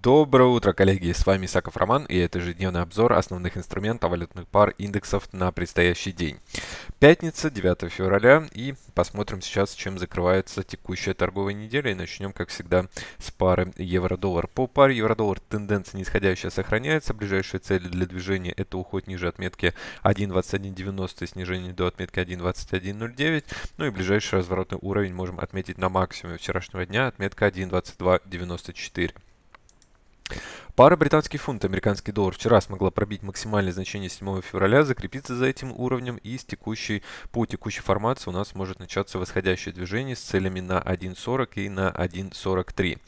Доброе утро, коллеги! С вами Исаков Роман и это ежедневный обзор основных инструментов валютных пар индексов на предстоящий день. Пятница, 9 февраля и посмотрим сейчас, чем закрывается текущая торговая неделя и начнем, как всегда, с пары евро-доллар. По паре евро-доллар тенденция нисходящая сохраняется. Ближайшие цели для движения это уход ниже отметки 1.2190 и снижение до отметки 1.2109. Ну и ближайший разворотный уровень можем отметить на максимуме вчерашнего дня отметка 1.2294. Пара британский фунт, американский доллар вчера смогла пробить максимальное значение 7 февраля, закрепиться за этим уровнем и с текущей, по текущей формации у нас может начаться восходящее движение с целями на 1.40 и на 1.43.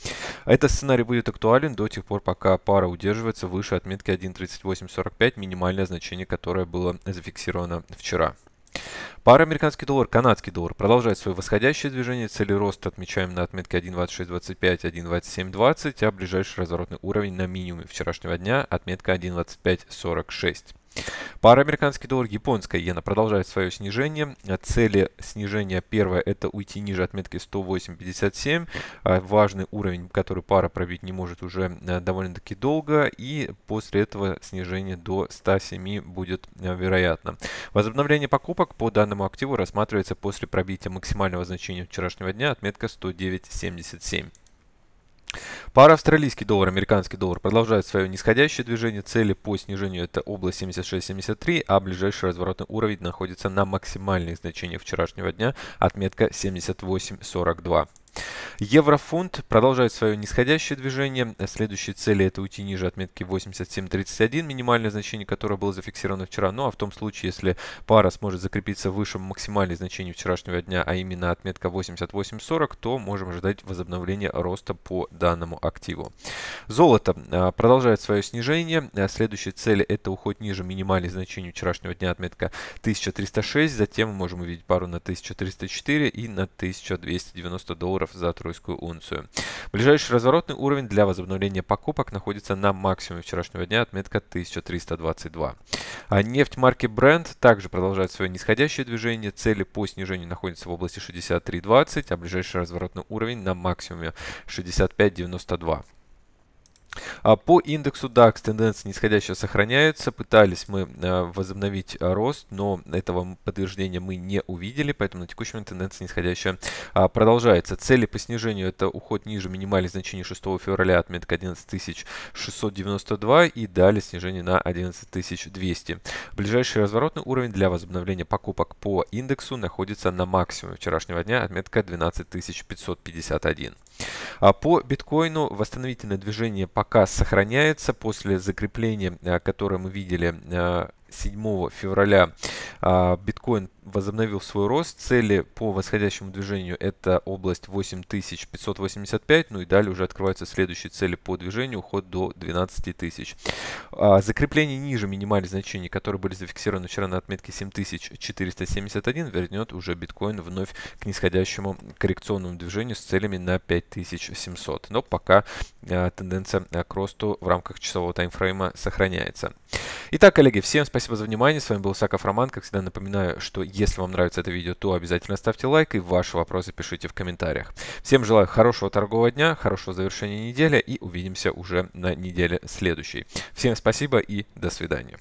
Этот сценарий будет актуален до тех пор, пока пара удерживается выше отметки 1.3845, минимальное значение, которое было зафиксировано вчера. Пара американский доллар, канадский доллар продолжает свое восходящее движение. Цели роста отмечаем на отметке 1.2625, 1.2720, а ближайший разворотный уровень на минимуме вчерашнего дня отметка 1.2546. Пара американский доллар, японская иена продолжает свое снижение. Цели снижения первое это уйти ниже отметки 108.57. А, важный уровень, который пара пробить не может уже э, довольно-таки долго. И после этого снижение до 107 будет э, вероятно. Возобновление покупок по данному активу рассматривается после пробития максимального значения вчерашнего дня отметка 109.77. Пара австралийский доллар, американский доллар продолжает свое нисходящее движение. Цели по снижению это область 76-73, а ближайший разворотный уровень находится на максимальных значениях вчерашнего дня, отметка 78-42. Еврофунт продолжает свое нисходящее движение. Следующие цели это уйти ниже отметки 87.31, минимальное значение которое было зафиксировано вчера. Ну а в том случае, если пара сможет закрепиться выше максимальной значения вчерашнего дня, а именно отметка 88.40, то можем ожидать возобновления роста по данному активу. Золото а, продолжает свое снижение. Следующие цели это уход ниже минимальной значения вчерашнего дня, отметка 1306. Затем мы можем увидеть пару на 1304 и на 1290 долларов долларов за тройскую унцию. Ближайший разворотный уровень для возобновления покупок находится на максимуме вчерашнего дня, отметка 1322. А нефть марки Brent также продолжает свое нисходящее движение. Цели по снижению находятся в области 63.20, а ближайший разворотный уровень на максимуме 65.92. А, по индексу DAX тенденция нисходящая сохраняется. Пытались мы э, возобновить рост, но этого подтверждения мы не увидели, поэтому на текущий момент тенденция нисходящая а, продолжается. Цели по снижению это уход ниже минимальных значений 6 февраля, отметка 11692 и далее снижение на 11200. Ближайший разворотный уровень для возобновления покупок по индексу находится на максимуме вчерашнего дня, отметка 12551. По биткоину восстановительное движение по пока сохраняется после закрепления, э, которое мы видели э, 7 февраля а, биткоин возобновил свой рост. Цели по восходящему движению это область 8585, ну и далее уже открываются следующие цели по движению, уход до 12 тысяч. А, закрепление ниже минимальных значений, которые были зафиксированы вчера на отметке 7471, вернет уже биткоин вновь к нисходящему коррекционному движению с целями на 5700. Но пока а, тенденция к росту в рамках часового таймфрейма сохраняется. Итак, коллеги, всем спасибо за внимание. С вами был Саков Роман. Как всегда, напоминаю, что если вам нравится это видео, то обязательно ставьте лайк и ваши вопросы пишите в комментариях. Всем желаю хорошего торгового дня, хорошего завершения недели и увидимся уже на неделе следующей. Всем спасибо и до свидания.